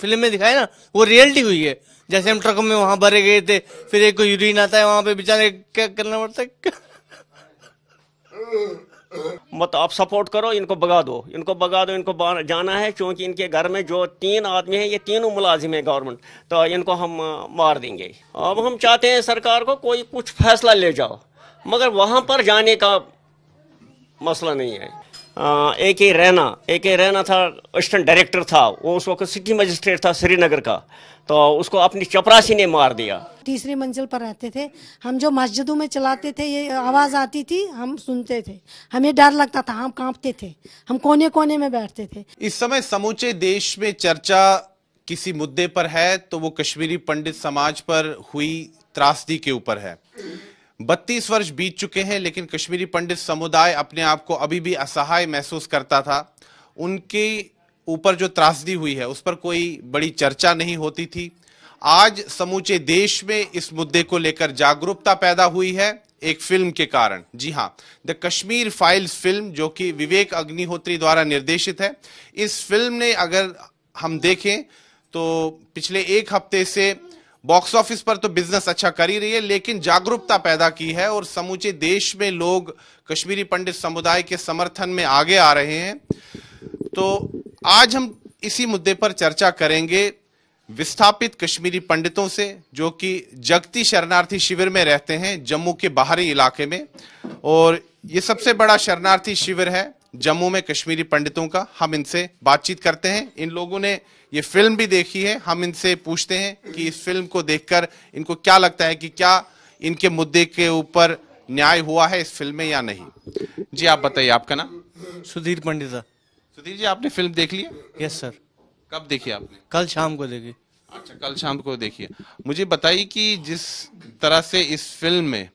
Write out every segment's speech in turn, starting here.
Film में दिखाया ना वो रियलिटी हुई है जैसे हम ट्रक में वहां भरे गए थे फिर एक को यूरिन आता है वहां पे बेचारे क्या करना पड़ता है मत आप सपोर्ट करो इनको भगा दो इनको भगा दो इनको जाना है क्योंकि इनके घर में जो तीन आदमी हैं ये तीनों मुलाजिम हैं गवर्नमेंट तो इनको हम मार देंगे अब हम चाहते हैं सरकार को कोई कुछ फैसला ले जाओ मगर वहां पर जाने का मसला नहीं है ए के रैना ए के रैना था असिस्टेंट डायरेक्टर था वो उस वक्त सिटी मजिस्ट्रेट था श्रीनगर का तो उसको अपनी चपरासी ने मार दिया तीसरी मंजिल पर रहते थे हम जो मस्जिदों में चलाते थे ये आवाज़ आती थी हम सुनते थे हमें डर लगता था हम कांपते थे हम कोने कोने में बैठते थे इस समय समूचे देश में चर्चा किसी मुद्दे पर है तो वो कश्मीरी पंडित समाज पर हुई त्रासदी के ऊपर है बत्तीस वर्ष बीत चुके हैं लेकिन कश्मीरी पंडित समुदाय अपने आप को अभी भी असहाय महसूस करता था उनके ऊपर जो त्रासदी हुई है उस पर कोई बड़ी चर्चा नहीं होती थी आज समूचे देश में इस मुद्दे को लेकर जागरूकता पैदा हुई है एक फिल्म के कारण जी हाँ द कश्मीर फाइल्स फिल्म जो कि विवेक अग्निहोत्री द्वारा निर्देशित है इस फिल्म ने अगर हम देखें तो पिछले एक हफ्ते से बॉक्स ऑफिस पर तो बिजनेस अच्छा कर ही रही है लेकिन जागरूकता पैदा की है और समूचे देश में लोग कश्मीरी पंडित समुदाय के समर्थन में आगे आ रहे हैं तो आज हम इसी मुद्दे पर चर्चा करेंगे विस्थापित कश्मीरी पंडितों से जो कि जगती शरणार्थी शिविर में रहते हैं जम्मू के बाहरी इलाके में और ये सबसे बड़ा शरणार्थी शिविर है जम्मू में कश्मीरी पंडितों का हम इनसे बातचीत करते हैं इन लोगों ने ये फिल्म भी देखी है हम इनसे पूछते हैं कि इस फिल्म को देखकर इनको क्या लगता है कि क्या इनके मुद्दे के ऊपर न्याय हुआ है इस फिल्म में या नहीं जी आप बताइए आपका नाम सुधीर पंडित सर सुधीर जी आपने फिल्म देख ली यस सर कब देखी आपने कल शाम को देखी अच्छा कल शाम को देखिए मुझे बताइए कि जिस तरह से इस फिल्म में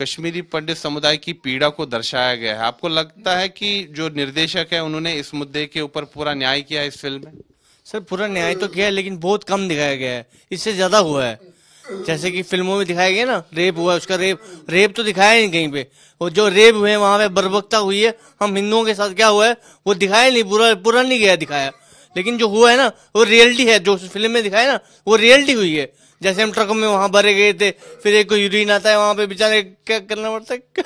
कश्मीरी पंडित समुदाय की पीड़ा को दर्शाया गया है आपको लगता है कि जो निर्देशक है उन्होंने इस मुद्दे के ऊपर पूरा न्याय किया इस फिल्म में सर पूरा न्याय तो किया है लेकिन बहुत कम दिखाया गया है इससे ज्यादा हुआ है जैसे कि फिल्मों में दिखाया गया ना रेप हुआ उसका रेप रेप तो दिखाया नहीं कहीं पे और जो रेप हुए वहां पे बर्बकता हुई है हम हिंदुओं के साथ क्या हुआ है वो दिखाया नहीं पूरा पूरा नहीं गया दिखाया लेकिन जो हुआ है ना वो रियलिटी है जो फिल्म में दिखाया ना वो रियलिटी हुई है जैसे हम ट्रक में वहां भरे गए थे फिर एक को यूरिन आता है वहां पे बेचारे क्या करना पड़ता है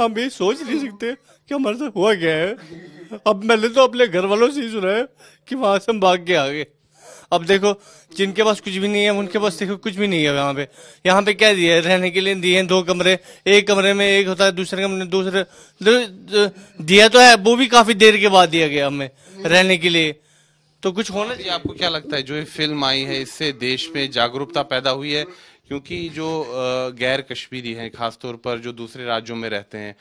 हम ये सोच नहीं सकते कि हमारे साथ हुआ क्या है अब मैंने तो अपने घर वालों से ही सुना है कि वहां से हम भाग के आ गए अब देखो जिनके पास कुछ भी नहीं है उनके पास देखो कुछ भी नहीं है यहाँ पे यहाँ पे क्या दिया है रहने के लिए दिए हैं दो कमरे एक कमरे में एक होता है दूसरे कमरे में दूसरे दिया तो है वो भी काफी देर के बाद दिया गया हमें रहने के लिए तो कुछ होना चाहिए आपको क्या लगता है जो ये फिल्म आई है इससे देश में जागरूकता पैदा हुई है क्योंकि जो गैर कश्मीरी हैं खासतौर पर जो दूसरे राज्यों में रहते हैं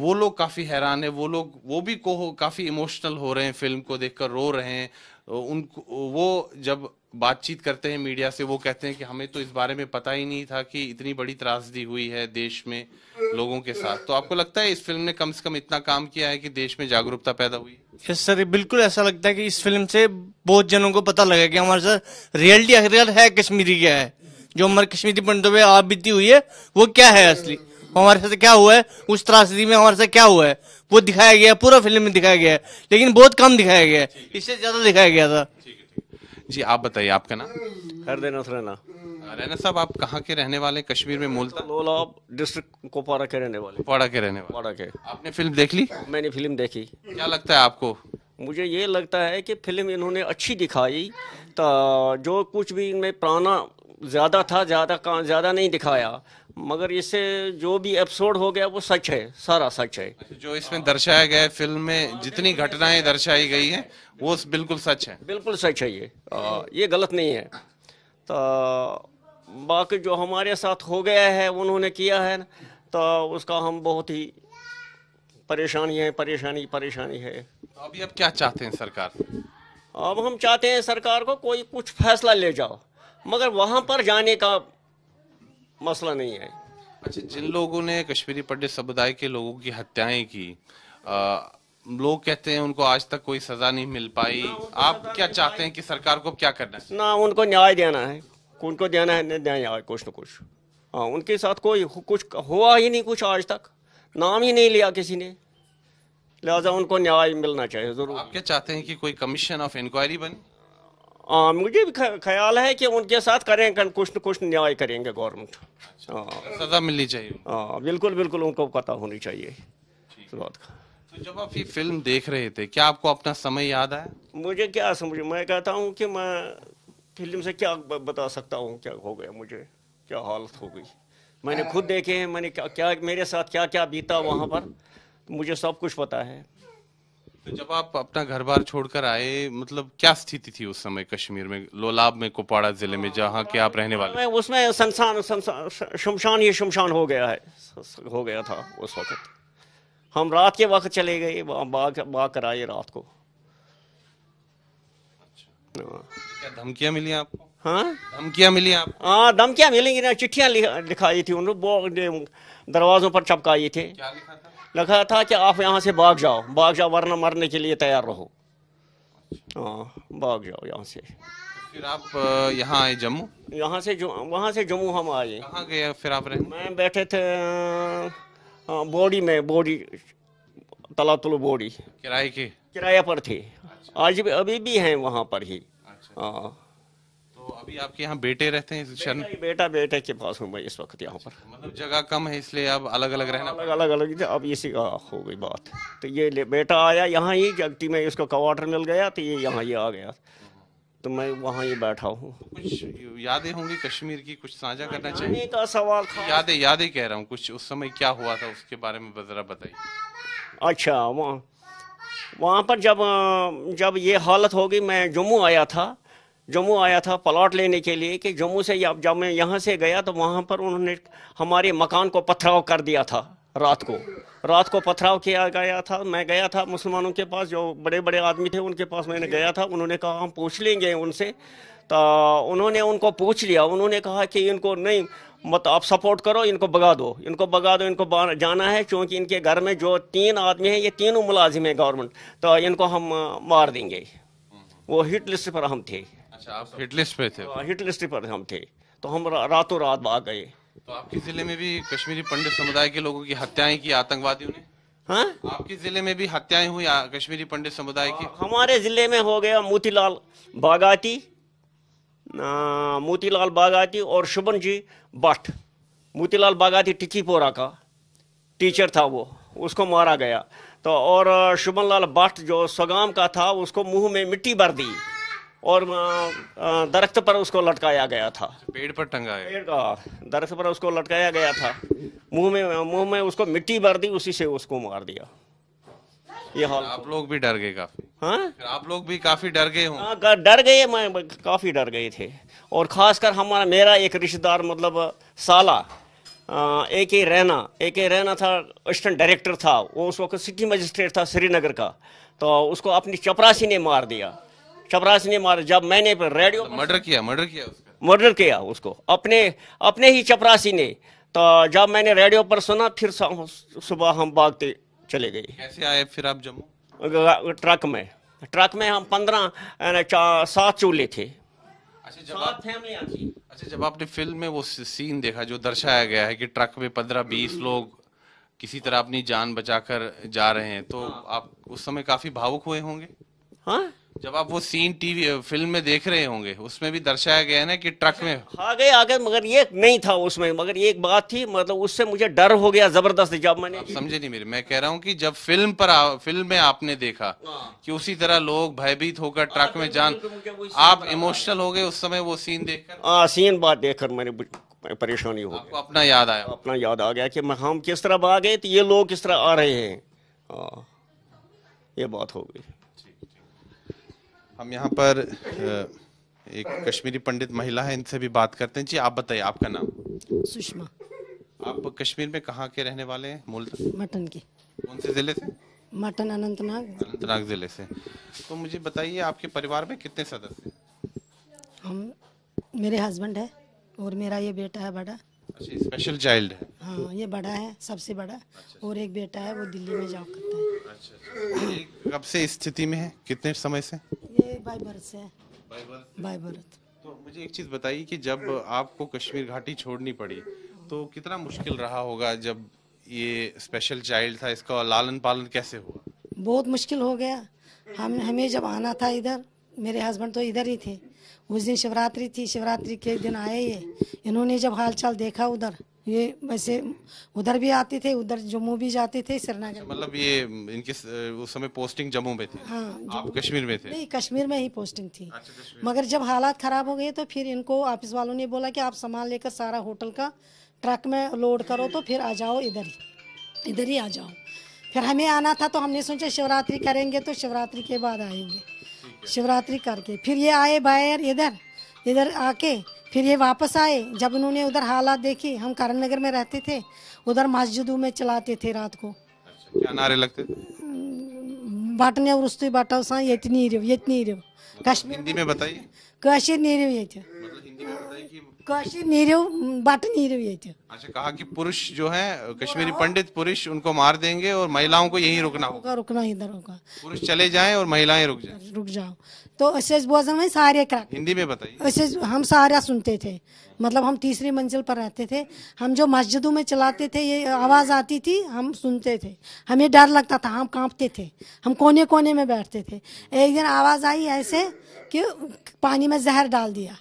वो लोग काफ़ी हैरान है वो लोग वो भी को काफ़ी इमोशनल हो रहे हैं फिल्म को देखकर रो रहे हैं उन वो जब बातचीत करते हैं मीडिया से वो कहते हैं कि हमें तो इस बारे में पता ही नहीं था कि इतनी बड़ी त्रासदी हुई है देश में लोगों के साथ तो आपको लगता है इस फिल्म ने कम से कम इतना काम किया है कि देश में जागरूकता पैदा हुई है सर बिल्कुल ऐसा लगता है कि इस फिल्म से बहुत जनों को पता लगा कि हमारे सर रियलिटी रियल है कश्मीरी क्या है जो हमारे कश्मीरी पंडितों पर आप बीती हुई है वो क्या है असली हमारे साथ क्या हुआ है उस त्रासदी में हमारे साथ क्या हुआ है वो दिखाया गया पूरा फिल्म में दिखाया गया है लेकिन बहुत कम दिखाया गया है इससे ज्यादा दिखाया गया था जी आप बताइए आपका नाम हरदे नसराना रहना साहब आप कहाँ के रहने वाले कश्मीर में मूलता लोलाब डिस्ट्रिक्ट कोपारा के रहने वाले कोपारा के रहने वाले कोपारा के आपने फिल्म देख ली मैंने फिल्म देखी क्या लगता है आपको मुझे ये लगता है कि फिल्म इन्होंने अच्छी दिखाई तो जो कुछ भी इनमें पुराना ज़्यादा था ज़्यादा का ज़्यादा नहीं दिखाया मगर इससे जो भी एपिसोड हो गया वो सच है सारा सच है अच्छा, जो इसमें दर्शाया गया है फिल्म में जितनी घटनाएं दर्शाई गई हैं वो बिल्कुल सच है बिल्कुल सच है ये आ, ये गलत नहीं है तो बाकी जो हमारे साथ हो गया है उन्होंने किया है तो उसका हम बहुत ही परेशानी है परेशानी परेशानी है तो अभी अब क्या चाहते हैं सरकार अब हम चाहते हैं सरकार को कोई कुछ फैसला ले जाओ मगर वहाँ पर जाने का मसला नहीं है अच्छा जिन लोगों ने कश्मीरी पंडित समुदाय के लोगों की हत्याएं की आ, लोग कहते हैं उनको आज तक कोई सजा नहीं मिल पाई आप क्या चाहते हैं कि सरकार को क्या करना है ना उनको न्याय देना है उनको देना है न्याय कुछ न कुछ हाँ उनके साथ कोई कुछ हुआ ही नहीं कुछ आज तक नाम ही नहीं लिया किसी ने लिहाजा उनको न्याय मिलना चाहिए जरूर आप क्या चाहते हैं कि कोई कमीशन ऑफ इंक्वायरी बने आ, मुझे भी ख्याल है कि उनके साथ करें कुछ न कुछ न्याय करेंगे गवर्नमेंट अच्छा, सजा मिलनी चाहिए हाँ, हाँ बिल्कुल बिल्कुल उनको पता होनी चाहिए इस बात का तो जब आप ये फिल्म देख रहे थे क्या आपको अपना समय याद आया मुझे क्या समझ मैं कहता हूँ कि मैं फिल्म से क्या बता सकता हूँ क्या हो गया मुझे क्या हालत हो गई मैंने खुद देखे हैं मैंने क्या क्या मेरे साथ क्या क्या बीता वहाँ पर मुझे सब कुछ पता है तो जब आप अपना घर बार छोड़कर आए मतलब क्या स्थिति थी उस समय कश्मीर में लोलाब में कुपवाड़ा जिले में जहाँ के आप रहने वाले उसमें शमशान शमशान ये शमशान हो गया है हो गया था उस वक्त हम रात के वक्त चले गए कराए रात को अच्छा। धमकियां मिली आपको हाँ धमकियाँ मिली आप हाँ धमकियाँ मिलेंगी चिट्ठियां लिखाई थी उन्होंने दरवाजों पर चपकाई थे क्या लिखा था था कि आप यहाँ से भाग जाओ भाग जाओ वरना मरने के लिए तैयार रहो अच्छा। हाँ भाग जाओ यहाँ से फिर आप यहाँ आए जम्मू यहाँ से वहाँ से जम्मू हम आए गए फिर आप रहे मैं बैठे थे बोडी में बोडी तलातुल बोडी किराए के किराया पर थे अच्छा। आज भी अभी भी हैं वहाँ पर ही अच्छा। हाँ तो अभी आपके यहाँ बेटे रहते हैं शर्म बेटा बेटे के पास हूँ मैं इस वक्त यहाँ पर मतलब जगह कम है इसलिए अब अलग अलग हाँ, रहना अलग अलग अलग अब इसी का हो गई बात तो ये बेटा आया यहाँ ही जगती में इसको क्वार्टर मिल गया तो ये यहाँ ही आ गया तो मैं वहाँ ही बैठा हूँ कुछ यादें होंगी कश्मीर की कुछ साझा करना चाहिए का तो सवाल यादें यादें कह रहा हूँ कुछ उस समय क्या हुआ था उसके बारे में ज़रा बताइए अच्छा वहाँ वहाँ पर जब जब ये हालत होगी मैं जम्मू आया था जम्मू आया था प्लॉट लेने के लिए कि जम्मू से या जब मैं यहाँ से गया तो वहाँ पर उन्होंने हमारे मकान को पथराव कर दिया था रात को रात को पथराव किया गया था मैं गया था मुसलमानों के पास जो बड़े बड़े आदमी थे उनके पास मैंने गया था उन्होंने कहा हम पूछ लेंगे उनसे तो उन्होंने उनको पूछ लिया उन्होंने कहा कि इनको नहीं मत आप सपोर्ट करो इनको भगा दो इनको भगा दो इनको जाना है क्योंकि इनके घर में जो तीन आदमी हैं ये तीनों मुलाजिम हैं गवर्नमेंट तो इनको हम मार देंगे वो हिट लिस्ट पर हम थे अच्छा, हिटलिस्ट हाँ, पर हम थे तो हम रातों रात आ गए तो आपके जिले में भी कश्मीरी पंडित समुदाय के लोगों की हत्याएं की आतंकवादियों ने हाँ आपके जिले में भी हत्याएं हुई कश्मीरी पंडित समुदाय की हाँ, हमारे जिले में हो गया मोतीलाल बागाती मोतीलाल बागाती और शुभन जी भट्ट मोतीलाल बागाती टिकीपोरा का टीचर था वो उसको मारा गया तो और शुभन लाल भट्ट जो सगाम का था उसको मुंह में मिट्टी भर दी और दरख्त पर उसको लटकाया गया था पेड़ पर टंगा है पेड़ दरख्त पर उसको लटकाया गया था मुंह में मुंह में उसको मिट्टी भर दी उसी से उसको मार दिया ये हाल आप लोग भी डर गए काफी हाँ आप लोग भी काफी डर गए हाँ, डर गए मैं काफी डर गए थे और खासकर हमारा मेरा एक रिश्तेदार मतलब साला ए के रैना एक के रैना था असिस्टेंट डायरेक्टर था वो उस वक्त सिटी मजिस्ट्रेट था श्रीनगर का तो उसको अपनी चपरासी ने मार दिया शबराज ने मारा जब मैंने रेडियो तो मर्डर किया मर्डर किया मर्डर किया उसको अपने अपने ही चपरासी ने तो जब मैंने रेडियो पर सुना फिर सुबह हम भागते चले गए कैसे आए फिर आप जम्मू ट्रक में ट्रक में हम पंद्रह सात चूल्हे थे अच्छा, अच्छा जब आपने फिल्म में वो सीन देखा जो दर्शाया गया है कि ट्रक में पंद्रह बीस लोग किसी तरह अपनी जान बचाकर जा रहे हैं तो हाँ। आप उस समय काफी भावुक हुए होंगे हाँ जब आप वो सीन टीवी फिल्म में देख रहे होंगे उसमें भी दर्शाया गया है ना कि ट्रक में आ गए आ गए मगर ये नहीं था उसमें मगर ये एक बात थी मतलब उससे मुझे डर हो गया जबरदस्त जब मैंने समझे नहीं मेरे मैं कह रहा हूँ कि जब फिल्म पर आ, फिल्म में आपने देखा हाँ। कि उसी तरह लोग भयभीत होकर ट्रक हाँ, तो में जान आप इमोशनल हो गए उस समय वो सीन देख हाँ सीन बात देखकर मैंने परेशानी हो गई अपना याद आया अपना याद आ गया कि हम किस तरह आ गए तो ये लोग किस तरह आ रहे हैं हाँ, ये बात हो गई हम यहाँ पर एक कश्मीरी पंडित महिला है इनसे भी बात करते हैं जी आप बताइए आपका नाम सुषमा आप कश्मीर में कहाँ के रहने वाले हैं मूल मटन के कौन से जिले से मटन अनंतनाग अनंतनाग जिले से तो मुझे बताइए आपके परिवार में कितने सदस्य हम मेरे हस्बैंड है और मेरा ये बेटा है बड़ा अच्छा स्पेशल चाइल्ड है हाँ ये बड़ा है सबसे बड़ा अच्छा। और एक बेटा है वो दिल्ली में जॉब करता है अच्छा, अच्छा। कब से स्थिति में है कितने समय से ये बाई भारत से है बाई भारत तो मुझे एक चीज बताइए कि जब आपको कश्मीर घाटी छोड़नी पड़ी तो कितना मुश्किल रहा होगा जब ये स्पेशल चाइल्ड था इसका लालन पालन कैसे हुआ बहुत मुश्किल हो गया हम हमें जब आना था इधर मेरे हस्बैंड तो इधर ही थे उस दिन शिवरात्रि थी शिवरात्रि के दिन आए ये इन्होंने जब हालचाल देखा उधर ये वैसे उधर भी आते थे उधर जम्मू भी जाते थे श्रीनगर अच्छा, मतलब ये इनके उस समय पोस्टिंग जम्मू में थी हाँ आप कश्मीर में थे नहीं कश्मीर में ही पोस्टिंग थी अच्छा, मगर जब हालात खराब हो गए तो फिर इनको ऑफिस वालों ने बोला कि आप सामान लेकर सारा होटल का ट्रक में लोड करो तो फिर आ जाओ इधर ही इधर ही आ जाओ फिर हमें आना था तो हमने सोचा शिवरात्रि करेंगे तो शिवरात्रि के बाद आएंगे शिवरात्रि करके फिर ये आए बाहर इधर इधर आके फिर ये वापस आए जब उन्होंने उधर हालात देखे हम करण नगर में रहते थे उधर मस्जिदों में चलाते थे रात को अच्छा, क्या नारे लगते बाटने और उस्तु बाटा सा ये नीरव ये नीरव मतलब कश्मीर हिंदी में बताइए नहीं नीरव ये थे मतलब नहीं काशी बाट नहीं नीरव ये थे अच्छा कहा कि पुरुष जो है कश्मीरी पंडित पुरुष उनको मार देंगे और महिलाओं को यहीं रुकना होगा रुकना इधर होगा पुरुष चले जाएं और महिलाएं रुक जाएं रुक जाओ तो ऐसे बोजन में सारे क्रैक हिंदी में बताइए हम सारा सुनते थे मतलब हम तीसरी मंजिल पर रहते थे हम जो मस्जिदों में चलाते थे ये आवाज़ आती थी हम सुनते थे हमें डर लगता था हम कांपते थे हम कोने कोने में बैठते थे एक दिन आवाज़ आई ऐसे कि पानी में जहर डाल दिया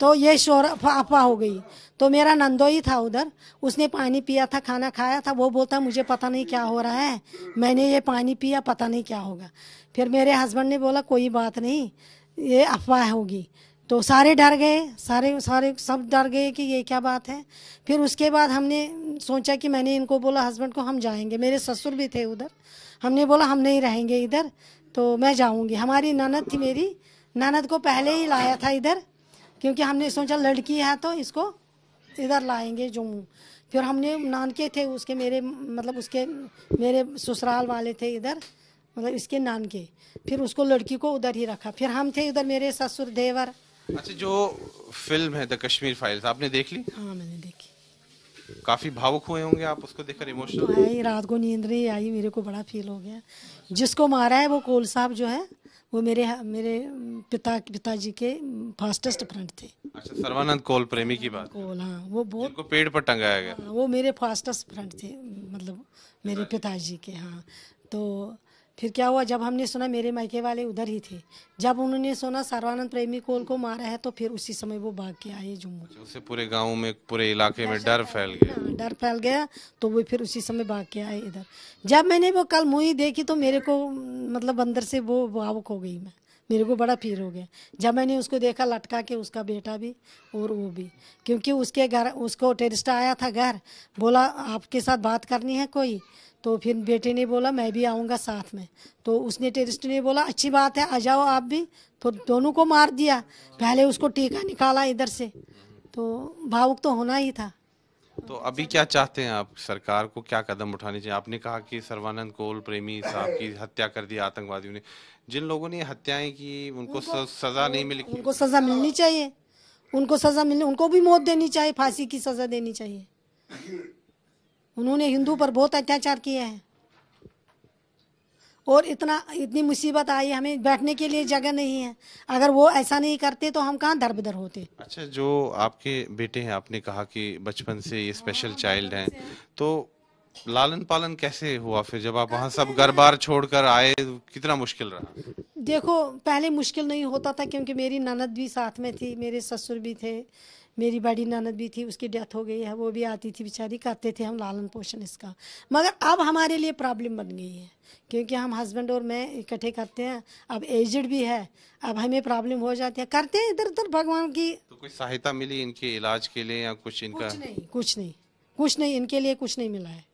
तो ये शोर अफवाह हो गई तो मेरा नंदोई था उधर उसने पानी पिया था खाना खाया था वो बोलता मुझे पता नहीं क्या हो रहा है मैंने ये पानी पिया पता नहीं क्या होगा फिर मेरे हस्बैंड ने बोला कोई बात नहीं ये अफवाह होगी तो सारे डर गए सारे सारे सब डर गए कि ये क्या बात है फिर उसके बाद हमने सोचा कि मैंने इनको बोला हस्बैंड को हम जाएंगे मेरे ससुर भी थे उधर हमने बोला हम नहीं रहेंगे इधर तो मैं जाऊंगी हमारी ननद थी मेरी ननद को पहले ही लाया था इधर क्योंकि हमने सोचा लड़की है तो इसको इधर लाएंगे जम्मू फिर हमने नानके थे उसके मेरे मतलब उसके मेरे ससुराल वाले थे इधर मतलब इसके नान के फिर उसको लड़की को उधर ही रखा फिर हम थे उधर मेरे ससुर देवर अच्छा जो फिल्म है द कश्मीर फाइल्स आपने देख ली हाँ मैंने देखी काफी भावुक हुए होंगे आप उसको देखकर इमोशनल तो आई रात को नींद नहीं आई मेरे को बड़ा फील हो गया जिसको मारा है वो कोल साहब जो है वो मेरे मेरे पिता पिताजी के फास्टेस्ट फ्रेंड थे अच्छा सर्वानंद कोल प्रेमी की बात कोल हाँ वो बहुत पेड़ पर टंगाया गया हाँ, वो मेरे फास्टेस्ट फ्रेंड थे मतलब मेरे पिताजी के हाँ तो फिर क्या हुआ जब हमने सुना मेरे मायके वाले उधर ही थे जब उन्होंने सुना सर्वानंद प्रेमी कोल को मारा है तो फिर उसी समय वो भाग के आए जम्मू उससे पूरे गांव में पूरे इलाके में डर फैल गया हाँ, डर फैल गया तो वो फिर उसी समय भाग के आए इधर जब मैंने वो कल मूवी देखी तो मेरे को मतलब अंदर से वो भावुक हो गई मैं मेरे को बड़ा फील हो गया जब मैंने उसको देखा लटका के उसका बेटा भी और वो भी क्योंकि उसके घर उसको टेरिस्ट आया था घर बोला आपके साथ बात करनी है कोई तो फिर बेटे ने बोला मैं भी आऊँगा साथ में तो उसने टेरिस्ट ने बोला अच्छी बात है आ जाओ आप भी तो दोनों को मार दिया पहले उसको टीका निकाला इधर से तो भावुक तो होना ही था तो अभी क्या चाहते हैं आप सरकार को क्या कदम उठाने चाहिए आपने कहा कि सर्वानंद कोल प्रेमी साहब की हत्या कर दी आतंकवादियों ने जिन लोगों ने हत्याएं की उनको, उनको सजा नहीं मिली उनको सजा मिलनी चाहिए उनको सजा मिलनी उनको भी मौत देनी चाहिए फांसी की सजा देनी चाहिए उन्होंने हिंदू पर बहुत अत्याचार किया है और इतना इतनी मुसीबत आई हमें बैठने के लिए जगह नहीं है अगर वो ऐसा नहीं करते तो हम कहाँ दर बदर होते अच्छा जो आपके बेटे हैं आपने कहा कि बचपन से ये स्पेशल चाइल्ड हैं तो लालन पालन कैसे हुआ फिर जब आप वहाँ सब घर बार छोड़ कर आए कितना मुश्किल रहा देखो पहले मुश्किल नहीं होता था क्योंकि मेरी ननद भी साथ में थी मेरे ससुर भी थे मेरी बड़ी ननद भी थी उसकी डेथ हो गई है वो भी आती थी बेचारी करते थे हम लालन पोषण इसका मगर अब हमारे लिए प्रॉब्लम बन गई है क्योंकि हम हस्बैंड और मैं इकट्ठे करते हैं अब एजड भी है अब हमें प्रॉब्लम हो जाती है करते हैं इधर उधर भगवान की तो कोई सहायता मिली इनके इलाज के लिए या कुछ इनका कुछ नहीं कुछ नहीं कुछ नहीं इनके लिए कुछ नहीं मिला है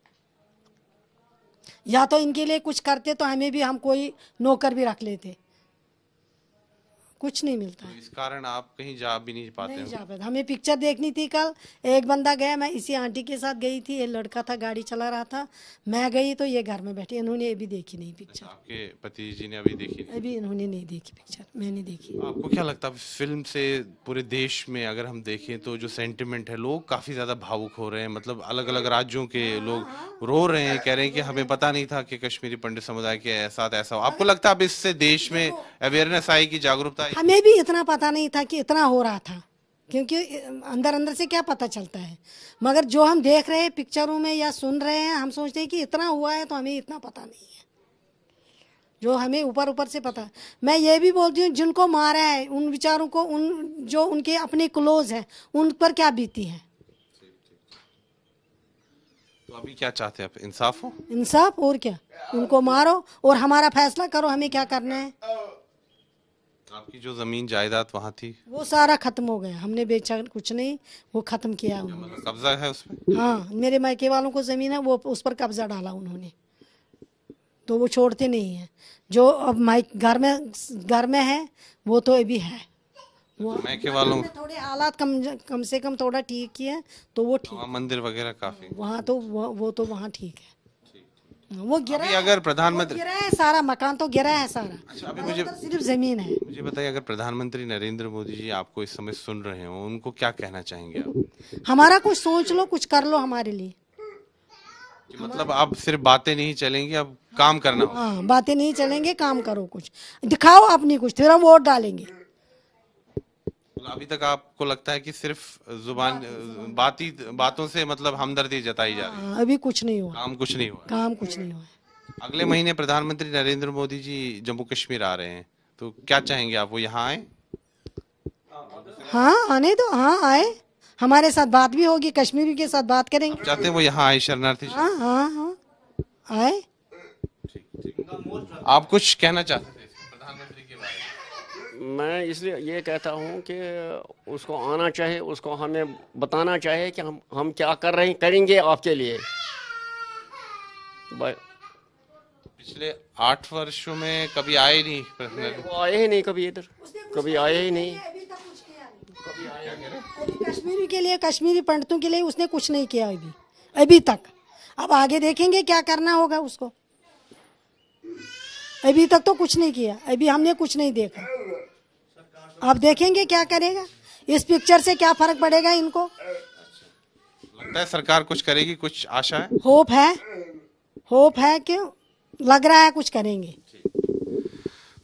या तो इनके लिए कुछ करते तो हमें भी हम कोई नौकर भी रख लेते कुछ नहीं मिलता तो इस कारण आप कहीं जा भी नहीं पाते नहीं जा पाते हमें पिक्चर देखनी थी कल एक बंदा गया मैं इसी आंटी के साथ गई थी ये लड़का था गाड़ी चला रहा था मैं गई तो ये घर में बैठी इन्होंने अभी देखी नहीं पिक्चर अच्छा, आपके पति जी ने अभी देखी नहीं। अभी इन्होंने नहीं देखी पिक्चर मैंने देखी तो आपको क्या लगता है फिल्म से पूरे देश में अगर हम देखें तो जो सेंटिमेंट है लोग काफी ज्यादा भावुक हो रहे हैं मतलब अलग अलग राज्यों के हाँ। लोग रो रहे हैं कह रहे हैं कि हमें पता नहीं था कि कश्मीरी पंडित समुदाय के साथ ऐसा हो आपको लगता है अब इससे देश में अवेयरनेस आएगी जागरूकता हमें हाँ, भी इतना पता नहीं था कि इतना हो रहा था क्योंकि अंदर अंदर से क्या पता चलता है मगर जो हम देख रहे हैं पिक्चरों में या सुन रहे हैं हम सोचते हैं कि इतना हुआ है तो हमें इतना पता नहीं है जो हमें ऊपर ऊपर से पता मैं ये भी बोलती हूँ जिनको मारा है उन विचारों को उन जो उनके अपने क्लोज है उन पर क्या बीती है तो अभी क्या चाहते हैं आप इंसाफ हो इंसाफ और क्या उनको मारो और हमारा फैसला करो हमें क्या करना है oh, आपकी जो जमीन जायदाद वहाँ थी वो सारा खत्म हो गया हमने बेचा कुछ नहीं वो खत्म किया मतलब कब्जा है उस पर हाँ मेरे मायके वालों को जमीन है वो उस पर कब्जा डाला उन्होंने तो वो छोड़ते नहीं है जो अब माइक घर में घर में है वो तो अभी है वो मायके वालों थोड़े हालात कम कम से कम थोड़ा ठीक किए तो वो ठीक मंदिर वगैरह काफी वहाँ तो वो, वो तो वहाँ ठीक है वो गिरा है अगर प्रधानमंत्री गिरा है सारा मकान तो गिरा है सारा अच्छा अभी मुझे तो सिर्फ जमीन है मुझे बताइए अगर प्रधानमंत्री नरेंद्र मोदी जी आपको इस समय सुन रहे हो उनको क्या कहना चाहेंगे आप हमारा कुछ सोच लो कुछ कर लो हमारे लिए मतलब आप सिर्फ बातें नहीं चलेंगी अब काम करना हाँ बातें नहीं चलेंगे काम करो कुछ दिखाओ अपनी कुछ फिर हम वोट डालेंगे अभी तक आपको लगता है कि सिर्फ जुबान ही बातों से मतलब हमदर्दी जताई जा रही है हाँ, अभी कुछ नहीं हुआ काम कुछ नहीं हुआ काम कुछ नहीं हुआ अगले महीने प्रधानमंत्री नरेंद्र मोदी जी जम्मू कश्मीर आ रहे हैं तो क्या चाहेंगे आप वो यहाँ आए हाँ आने दो हाँ आए हमारे साथ बात भी होगी कश्मीरी के साथ बात करेंगे चाहते हैं वो यहाँ आए शरणार्थी हाँ हाँ हाँ आए आप कुछ कहना चाहते मैं इसलिए ये कहता हूँ कि उसको आना चाहिए उसको हमें बताना चाहिए कि हम हम क्या कर रहे हैं करेंगे आपके लिए पिछले आठ वर्षों में कभी आए नहीं वो आए ही नहीं कभी इधर कभी आए ही नहीं कश्मीरी के लिए कश्मीरी पंडितों के लिए उसने कुछ नहीं किया अभी अभी तक अब आगे देखेंगे क्या करना होगा उसको अभी तक तो कुछ नहीं किया अभी हमने कुछ नहीं देखा आप देखेंगे क्या करेगा इस पिक्चर से क्या फर्क पड़ेगा इनको लगता है सरकार कुछ करेगी कुछ आशा है होप है होप है कि लग रहा है कुछ करेंगे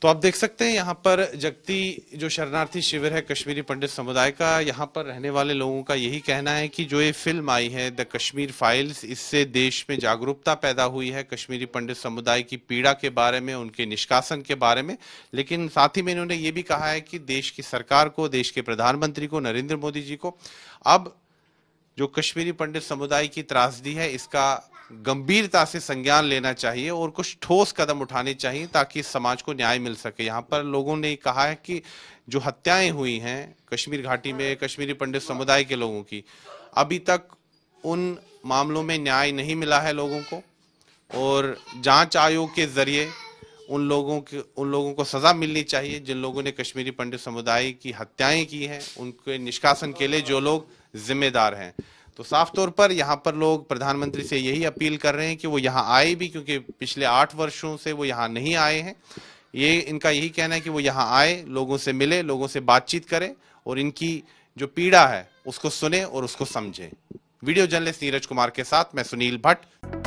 तो आप देख सकते हैं यहाँ पर जगती जो शरणार्थी शिविर है कश्मीरी पंडित समुदाय का यहाँ पर रहने वाले लोगों का यही कहना है कि जो ये फिल्म आई है द कश्मीर फाइल्स इससे देश में जागरूकता पैदा हुई है कश्मीरी पंडित समुदाय की पीड़ा के बारे में उनके निष्कासन के बारे में लेकिन साथ ही में इन्होंने ये भी कहा है कि देश की सरकार को देश के प्रधानमंत्री को नरेंद्र मोदी जी को अब जो कश्मीरी पंडित समुदाय की त्रासदी है इसका गंभीरता से संज्ञान लेना चाहिए और कुछ ठोस कदम उठाने चाहिए ताकि समाज को न्याय मिल सके यहाँ पर लोगों ने कहा है कि जो हत्याएं हुई हैं कश्मीर घाटी में कश्मीरी पंडित समुदाय के लोगों की अभी तक उन मामलों में न्याय नहीं मिला है लोगों को और जांच आयोग के जरिए उन लोगों के उन लोगों को सज़ा मिलनी चाहिए जिन लोगों ने कश्मीरी पंडित समुदाय की हत्याएं की हैं उनके निष्कासन के लिए जो लोग जिम्मेदार हैं तो साफ तौर पर यहाँ पर लोग प्रधानमंत्री से यही अपील कर रहे हैं कि वो यहाँ आए भी क्योंकि पिछले आठ वर्षों से वो यहाँ नहीं आए हैं ये इनका यही कहना है कि वो यहाँ आए लोगों से मिले लोगों से बातचीत करें और इनकी जो पीड़ा है उसको सुने और उसको समझें वीडियो जर्नलिस्ट नीरज कुमार के साथ मैं सुनील भट्ट